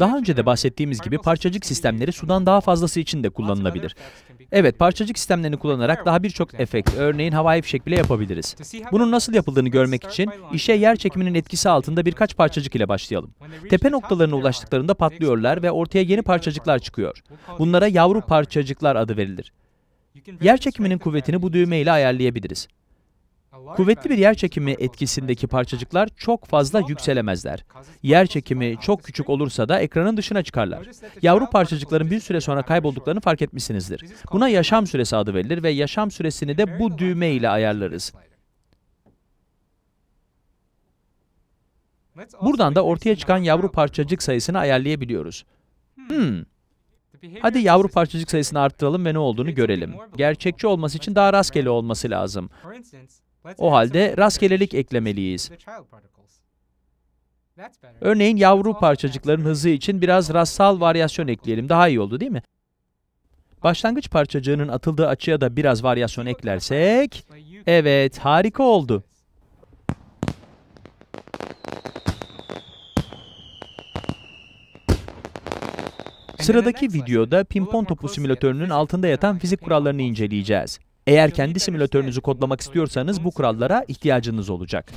Daha önce de bahsettiğimiz gibi parçacık sistemleri sudan daha fazlası için de kullanılabilir. Evet, parçacık sistemlerini kullanarak daha birçok efekt, örneğin havai fişek bile yapabiliriz. Bunun nasıl yapıldığını görmek için işe yer çekiminin etkisi altında birkaç parçacık ile başlayalım. Tepe noktalarına ulaştıklarında patlıyorlar ve ortaya yeni parçacıklar çıkıyor. Bunlara yavru parçacıklar adı verilir. Yer çekiminin kuvvetini bu düğme ile ayarlayabiliriz. Kuvvetli bir yer çekimi etkisindeki parçacıklar çok fazla yükselemezler. Yer çekimi çok küçük olursa da ekranın dışına çıkarlar. Yavru parçacıkların bir süre sonra kaybolduklarını fark etmişsinizdir. Buna yaşam süresi adı verilir ve yaşam süresini de bu düğme ile ayarlarız. Buradan da ortaya çıkan yavru parçacık sayısını ayarlayabiliyoruz. Hmm. Hadi yavru parçacık sayısını arttıralım ve ne olduğunu görelim. Gerçekçi olması için daha rastgele olması lazım. O halde rastgelelik eklemeliyiz. Örneğin yavru parçacıkların hızı için biraz rastsal varyasyon ekleyelim. Daha iyi oldu değil mi? Başlangıç parçacığının atıldığı açıya da biraz varyasyon eklersek... Evet, harika oldu. Sıradaki videoda pimpon topu simülatörünün altında yatan fizik kurallarını inceleyeceğiz. Eğer kendi simülatörünüzü kodlamak istiyorsanız bu kurallara ihtiyacınız olacak.